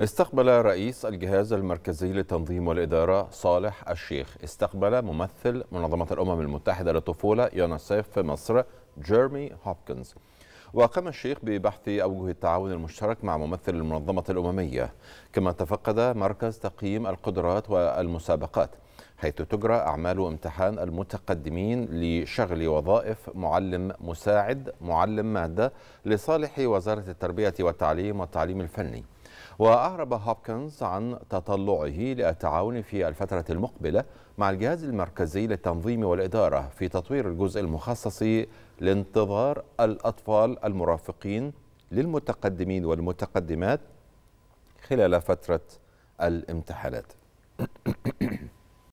استقبل رئيس الجهاز المركزي للتنظيم والإدارة صالح الشيخ استقبل ممثل منظمة الأمم المتحدة للطفولة يونسيف في مصر جيرمي هوبكنز وقام الشيخ ببحث أوجه التعاون المشترك مع ممثل المنظمة الأممية كما تفقد مركز تقييم القدرات والمسابقات حيث تجرى أعمال امتحان المتقدمين لشغل وظائف معلم مساعد معلم مادة لصالح وزارة التربية والتعليم والتعليم الفني وأعرب هوبكنز عن تطلعه للتعاون في الفترة المقبلة مع الجهاز المركزي للتنظيم والإدارة في تطوير الجزء المخصص لانتظار الأطفال المرافقين للمتقدمين والمتقدمات خلال فترة الامتحانات